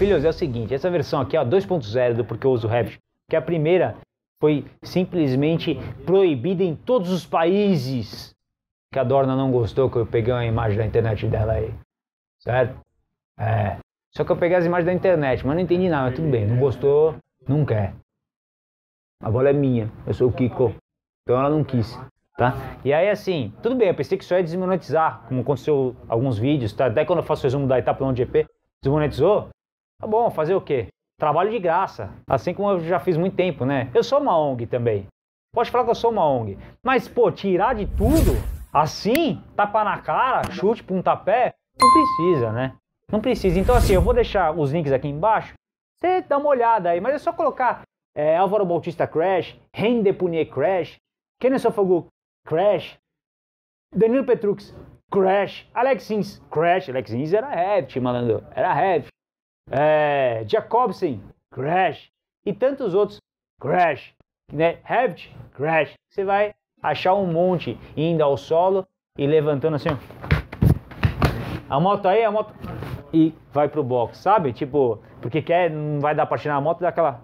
filhos, é o seguinte, essa versão aqui, ó, 2.0 do Porque Eu Uso rap que a primeira foi simplesmente proibida em todos os países. Que a Dorna não gostou, que eu peguei uma imagem da internet dela aí. Certo? É. Só que eu peguei as imagens da internet, mas não entendi nada, mas tudo bem. Não gostou, não quer. A bola é minha, eu sou o Kiko. Então ela não quis, tá? E aí assim, tudo bem, eu pensei que só ia desmonetizar, como aconteceu alguns vídeos, tá? Até quando eu faço resumo da etapa do GP, desmonetizou, Tá bom, fazer o quê? Trabalho de graça, assim como eu já fiz muito tempo, né? Eu sou uma ONG também. Pode falar que eu sou uma ONG. Mas, pô, tirar de tudo, assim, tapa na cara, chute, pontapé, não precisa, né? Não precisa. Então, assim, eu vou deixar os links aqui embaixo. Você dá uma olhada aí, mas é só colocar é, Álvaro Bautista Crash, Rende Punier Crash, Kenneth Fogo Crash, Danilo Petrux Crash, Alex Sims Crash. Alex Sims era heavy malandro. Era heavy é, Jacobsen, crash, e tantos outros, crash, né? Heavy, crash. Você vai achar um monte indo ao solo e levantando assim. A moto aí, a moto. E vai pro box, sabe? Tipo, porque quer, não vai dar pra tirar a moto, daquela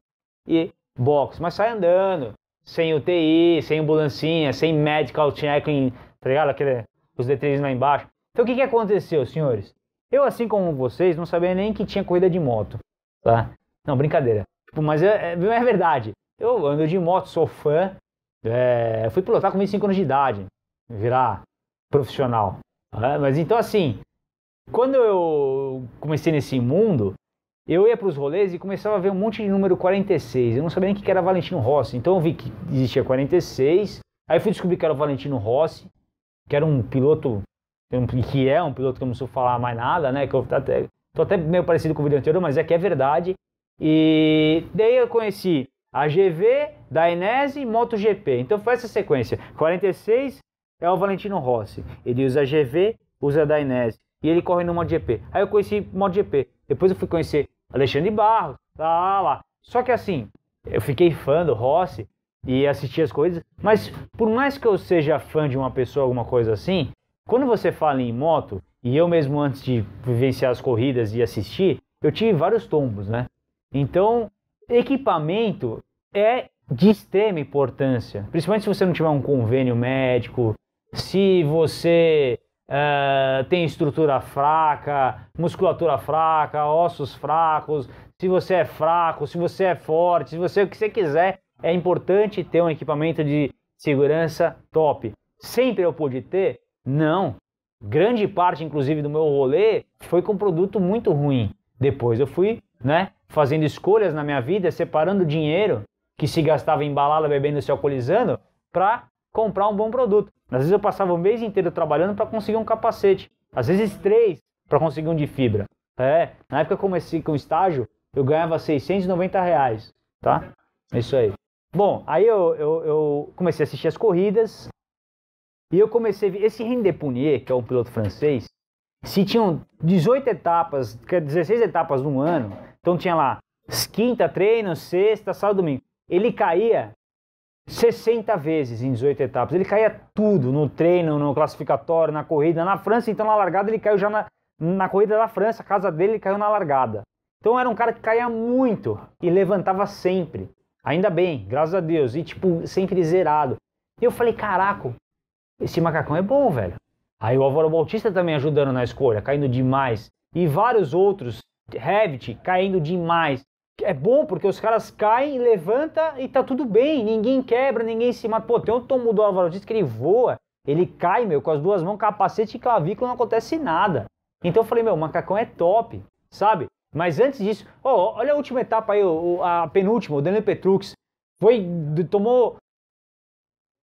E box, mas sai andando, sem UTI, sem ambulancinha, sem medical check, tá ligado? Aquele, os detalhes lá embaixo. Então o que, que aconteceu, senhores? Eu, assim como vocês, não sabia nem que tinha corrida de moto, tá? Não, brincadeira. Tipo, mas é, é, é verdade. Eu ando de moto, sou fã. É, fui pilotar com 25 anos de idade, virar profissional. Tá? Mas então, assim, quando eu comecei nesse mundo, eu ia para os rolês e começava a ver um monte de número 46. Eu não sabia nem que era Valentino Rossi. Então eu vi que existia 46. Aí fui descobrir que era o Valentino Rossi, que era um piloto que é um piloto que eu não sou falar mais nada, né? Que eu até, tô até meio parecido com o vídeo anterior, mas é que é verdade. E daí eu conheci a GV, da Enese e MotoGP. Então foi essa sequência. 46 é o Valentino Rossi. Ele usa a GV, usa a Dainese. E ele corre no MotoGP. Aí eu conheci MotoGP. Depois eu fui conhecer Alexandre Barros, lá, tá, lá, lá. Só que assim, eu fiquei fã do Rossi e assisti as coisas. Mas por mais que eu seja fã de uma pessoa, alguma coisa assim, quando você fala em moto, e eu mesmo antes de vivenciar as corridas e assistir, eu tive vários tombos, né? Então, equipamento é de extrema importância, principalmente se você não tiver um convênio médico, se você uh, tem estrutura fraca, musculatura fraca, ossos fracos, se você é fraco, se você é forte, se você o que você quiser, é importante ter um equipamento de segurança top. Sempre eu pude ter, não. Grande parte, inclusive, do meu rolê foi com produto muito ruim. Depois eu fui, né, fazendo escolhas na minha vida, separando dinheiro que se gastava em balada, bebendo, se alcoolizando, para comprar um bom produto. Às vezes eu passava o mês inteiro trabalhando para conseguir um capacete. Às vezes três para conseguir um de fibra. É, na época que eu comecei com estágio, eu ganhava 690 reais, tá? É isso aí. Bom, aí eu, eu, eu comecei a assistir as corridas, e eu comecei a ver, esse René Punier, que é um piloto francês, se tinham 18 etapas, 16 etapas num ano, então tinha lá quinta treino, sexta, sábado, domingo. Ele caía 60 vezes em 18 etapas. Ele caía tudo no treino, no classificatório, na corrida. Na França, então, na largada, ele caiu já na, na corrida da França. A casa dele, ele caiu na largada. Então, era um cara que caía muito e levantava sempre. Ainda bem, graças a Deus. E, tipo, sempre zerado. E eu falei, caraca, esse macacão é bom, velho. Aí o Álvaro Bautista também ajudando na escolha, caindo demais. E vários outros, Revit caindo demais. É bom porque os caras caem, levanta e tá tudo bem. Ninguém quebra, ninguém se mata. Pô, tem um tombo do Álvaro Bautista que ele voa, ele cai, meu, com as duas mãos, capacete e clavícula, não acontece nada. Então eu falei, meu, o macacão é top, sabe? Mas antes disso, olha a última etapa aí, a penúltima, o Daniel Petrux. Foi, tomou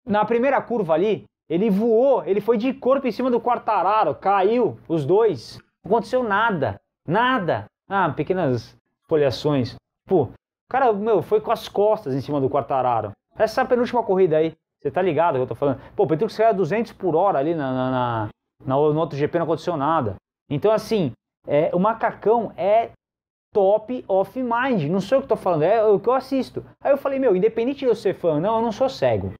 na primeira curva ali, ele voou, ele foi de corpo em cima do Quartararo, caiu os dois. Não aconteceu nada, nada. Ah, pequenas folhações. Pô, o cara, meu, foi com as costas em cima do Quartararo. Essa é penúltima corrida aí, você tá ligado que eu tô falando? Pô, o Petrucci saiu a 200 por hora ali na, na, na, na, no outro GP, não aconteceu nada. Então, assim, é, o macacão é top of mind. Não sei o que tô falando, é o que eu assisto. Aí eu falei, meu, independente de eu ser fã, não, eu não sou cego.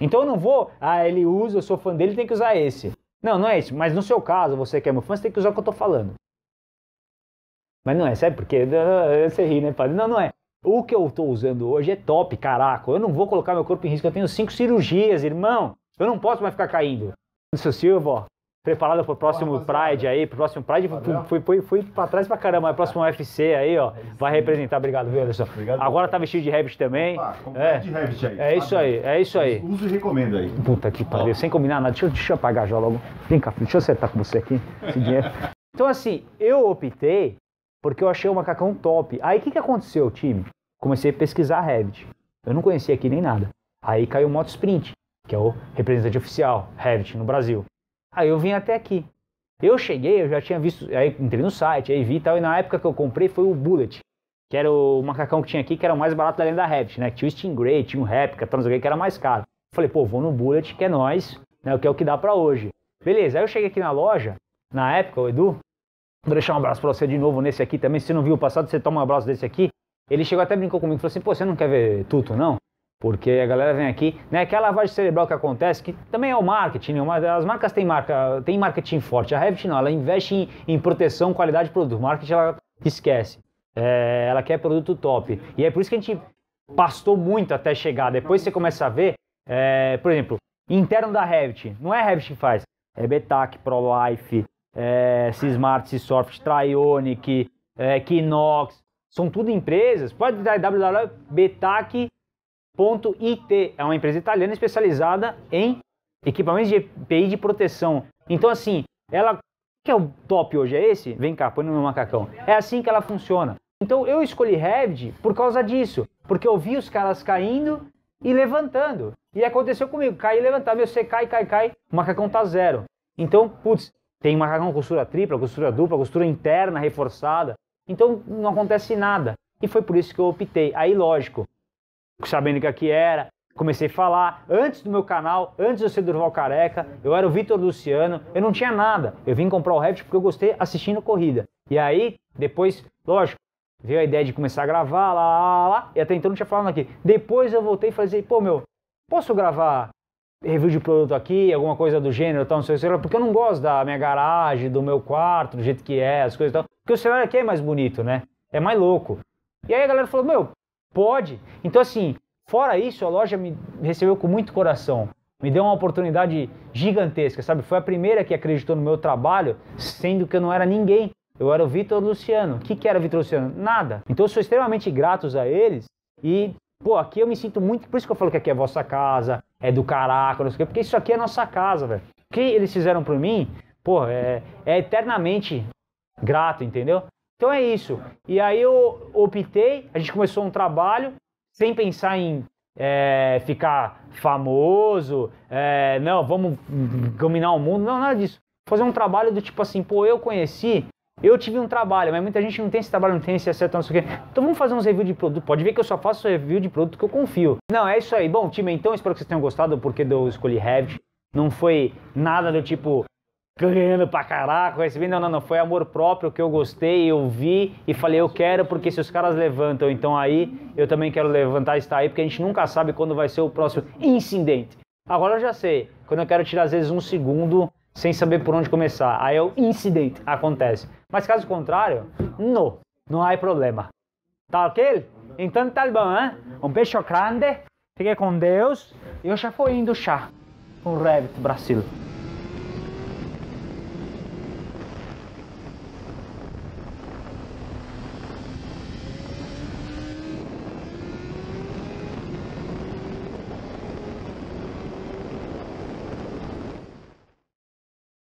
Então eu não vou, ah, ele usa, eu sou fã dele, tem que usar esse. Não, não é isso. Mas no seu caso, você que é meu fã, você tem que usar o que eu tô falando. Mas não é, sabe por quê? Você ri, né, padre? Não, não é. O que eu tô usando hoje é top, caraca. Eu não vou colocar meu corpo em risco. Eu tenho cinco cirurgias, irmão. Eu não posso mais ficar caindo. Seu Silva, ó, preparada pro próximo Pride aí, pro próximo Pride, fui, fui, fui pra trás pra caramba, é próximo UFC aí, ó, vai representar, obrigado, viu, Anderson? Obrigado. Agora tá vestido de Rabbit também. é. de Rabbit aí. É isso aí, é isso aí. Uso e recomendo aí. Puta que pariu, sem combinar nada, deixa, deixa eu apagar já logo. Vem cá, deixa eu acertar com você aqui, esse dinheiro. Então, assim, eu optei porque eu achei o macacão top. Aí, o que que aconteceu, time? Comecei a pesquisar Revit. Eu não conhecia aqui nem nada. Aí caiu o Moto Sprint, que é o representante oficial Revit no Brasil. Aí eu vim até aqui. Eu cheguei, eu já tinha visto, aí entrei no site, aí vi e tal, e na época que eu comprei foi o Bullet, que era o macacão que tinha aqui, que era o mais barato da lenda da Rabbit, né? Tinha o Stingray, tinha o Replica, tal, não o que, era mais caro. Falei, pô, vou no Bullet, que é nós, né? Que é o que dá para hoje. Beleza, aí eu cheguei aqui na loja, na época, o Edu, vou deixar um abraço pra você de novo nesse aqui também, se você não viu o passado, você toma um abraço desse aqui. Ele chegou até brincou comigo, falou assim, pô, você não quer ver tudo não? Porque a galera vem aqui, né? Que lavagem cerebral que acontece, que também é o marketing, né? uma, as marcas têm marca, tem marketing forte. A Revit não, ela investe em, em proteção, qualidade de produto. O marketing ela esquece. É, ela quer produto top. E é por isso que a gente pastou muito até chegar. Depois você começa a ver, é, por exemplo, interno da Revit. Não é a Revit que faz, é Betac, ProLife, é, Cismart, Cisoft, Trionic, é, Kinox. São tudo empresas. Pode dar www.betac.com Ponto IT é uma empresa italiana especializada em equipamentos de EPI de proteção. Então, assim, ela. que é o top hoje? É esse? Vem cá, põe no meu macacão. É assim que ela funciona. Então, eu escolhi Revd por causa disso, porque eu vi os caras caindo e levantando. E aconteceu comigo, cair e levantar. Meu, você cai, cai, cai, o macacão tá zero. Então, putz, tem macacão com costura tripla, costura dupla, costura interna reforçada. Então, não acontece nada. E foi por isso que eu optei. Aí, lógico, sabendo o que aqui era. Comecei a falar antes do meu canal, antes de eu ser Durval Careca, eu era o Vitor Luciano, eu não tinha nada. Eu vim comprar o Rabbit porque eu gostei assistindo corrida. E aí, depois, lógico, veio a ideia de começar a gravar, lá, lá, lá, e até então não tinha falado aqui. Depois eu voltei e falei, assim, pô, meu, posso gravar review de produto aqui, alguma coisa do gênero, tal, não sei o celular, porque eu não gosto da minha garagem, do meu quarto, do jeito que é, as coisas e tal. Porque o celular aqui é mais bonito, né? É mais louco. E aí a galera falou, meu, Pode. Então, assim, fora isso, a loja me recebeu com muito coração. Me deu uma oportunidade gigantesca, sabe? Foi a primeira que acreditou no meu trabalho, sendo que eu não era ninguém. Eu era o Vitor Luciano. O que, que era o Vitor Luciano? Nada. Então, eu sou extremamente gratos a eles e Pô, aqui eu me sinto muito. Por isso que eu falo que aqui é a vossa casa, é do caraca, não sei o quê, porque isso aqui é a nossa casa, velho. O que eles fizeram por mim, pô, é, é eternamente grato, entendeu? Então é isso. E aí eu optei, a gente começou um trabalho sem pensar em é, ficar famoso, é, não, vamos dominar o mundo, não, nada disso. Fazer um trabalho do tipo assim, pô, eu conheci, eu tive um trabalho, mas muita gente não tem esse trabalho, não tem esse acerto, não sei o quê. Então vamos fazer uns reviews de produto. Pode ver que eu só faço review de produto que eu confio. Não, é isso aí. Bom, time, então espero que vocês tenham gostado porque eu escolhi Revit. Não foi nada do tipo, ganhando pra caraca, recebi. Não, não, não. Foi amor próprio que eu gostei, eu vi e falei, eu quero, porque se os caras levantam, então aí eu também quero levantar e estar aí, porque a gente nunca sabe quando vai ser o próximo incidente. Agora eu já sei. Quando eu quero tirar, às vezes, um segundo sem saber por onde começar. Aí é o incidente, acontece. Mas caso contrário, não, não há problema. Tá ok? Então tá bom, hein? Um beijo grande, fique com Deus. E eu já fui indo chá com o Revit Brasil.